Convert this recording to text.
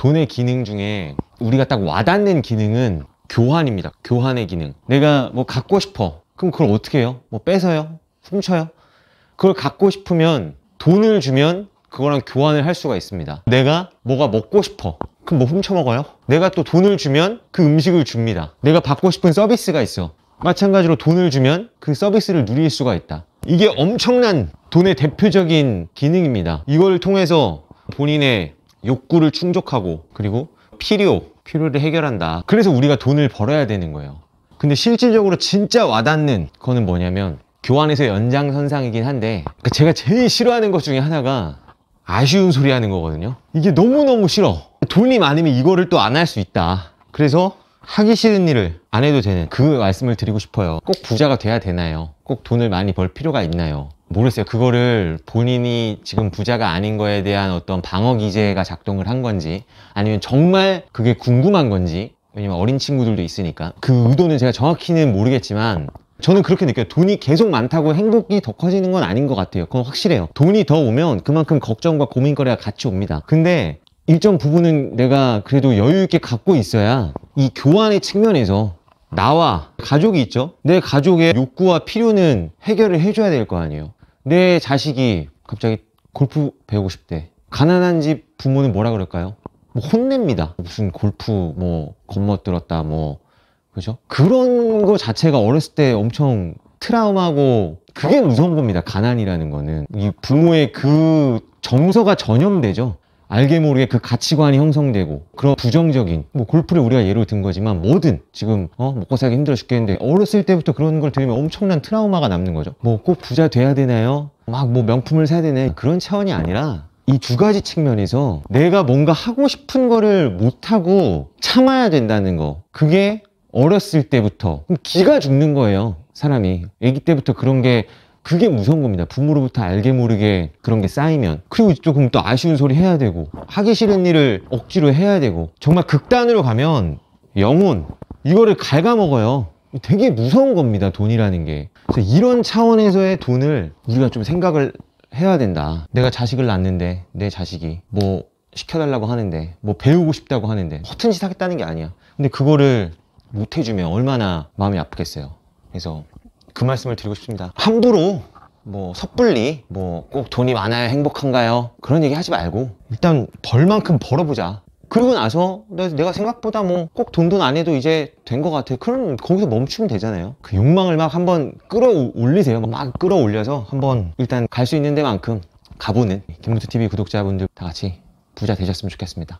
돈의 기능 중에 우리가 딱 와닿는 기능은 교환입니다. 교환의 기능. 내가 뭐 갖고 싶어. 그럼 그걸 어떻게 해요? 뭐 뺏어요? 훔쳐요? 그걸 갖고 싶으면 돈을 주면 그거랑 교환을 할 수가 있습니다. 내가 뭐가 먹고 싶어. 그럼 뭐 훔쳐 먹어요? 내가 또 돈을 주면 그 음식을 줍니다. 내가 받고 싶은 서비스가 있어. 마찬가지로 돈을 주면 그 서비스를 누릴 수가 있다. 이게 엄청난 돈의 대표적인 기능입니다. 이걸 통해서 본인의 욕구를 충족하고 그리고 필요, 필요를 해결한다. 그래서 우리가 돈을 벌어야 되는 거예요. 근데 실질적으로 진짜 와닿는 거는 뭐냐면 교환에서 연장선상이긴 한데 그러니까 제가 제일 싫어하는 것 중에 하나가 아쉬운 소리 하는 거거든요. 이게 너무너무 싫어. 돈이 많으면 이거를 또 안 할 수 있다. 그래서 하기 싫은 일을 안 해도 되는 그 말씀을 드리고 싶어요. 꼭 부자가 돼야 되나요? 꼭 돈을 많이 벌 필요가 있나요? 모르겠어요. 그거를 본인이 지금 부자가 아닌 거에 대한 어떤 방어 기제가 작동을 한 건지 아니면 정말 그게 궁금한 건지 왜냐면 어린 친구들도 있으니까 그 의도는 제가 정확히는 모르겠지만 저는 그렇게 느껴요. 돈이 계속 많다고 행복이 더 커지는 건 아닌 것 같아요. 그건 확실해요. 돈이 더 오면 그만큼 걱정과 고민거리가 같이 옵니다. 근데 일정 부분은 내가 그래도 여유 있게 갖고 있어야 이 교환의 측면에서 나와 가족이 있죠 내 가족의 욕구와 필요는 해결을 해줘야 될 거 아니에요 내 자식이 갑자기 골프 배우고 싶대 가난한 집 부모는 뭐라 그럴까요? 뭐 혼냅니다 무슨 골프 뭐겁멋들었다뭐 그죠? 그런 거 자체가 어렸을 때 엄청 트라우마고 그게 무서운 겁니다 가난이라는 거는 이 부모의 그 정서가 전염되죠 알게 모르게 그 가치관이 형성되고 그런 부정적인 뭐 골프를 우리가 예로 든 거지만 뭐든 지금 어 먹고 살기 힘들어 죽겠는데 어렸을 때부터 그런 걸 들으면 엄청난 트라우마가 남는 거죠 뭐 꼭 부자 돼야 되나요? 막 뭐 명품을 사야 되나요? 그런 차원이 아니라 이 두 가지 측면에서 내가 뭔가 하고 싶은 거를 못하고 참아야 된다는 거 그게 어렸을 때부터 기가 죽는 거예요 사람이 애기 때부터 그런 게 그게 무서운 겁니다. 부모로부터 알게 모르게 그런 게 쌓이면. 그리고 조금 또 아쉬운 소리 해야 되고, 하기 싫은 일을 억지로 해야 되고, 정말 극단으로 가면 영혼, 이거를 갉아먹어요. 되게 무서운 겁니다, 돈이라는 게. 그래서 이런 차원에서의 돈을 우리가 좀 생각을 해야 된다. 내가 자식을 낳는데, 내 자식이 뭐 시켜달라고 하는데, 뭐 배우고 싶다고 하는데, 허튼 짓 하겠다는 게 아니야. 근데 그거를 못 해주면 얼마나 마음이 아프겠어요. 그래서 그 말씀을 드리고 싶습니다 함부로 뭐 섣불리 뭐 꼭 돈이 많아야 행복한가요? 그런 얘기 하지 말고 일단 벌만큼 벌어보자 그러고 나서 내가 생각보다 뭐 꼭 돈 돈 안 해도 이제 된 것 같아 그럼 거기서 멈추면 되잖아요 그 욕망을 막 한번 끌어올리세요 막 끌어올려서 한번 일단 갈 수 있는 데만큼 가보는 김문수 TV 구독자분들 다 같이 부자 되셨으면 좋겠습니다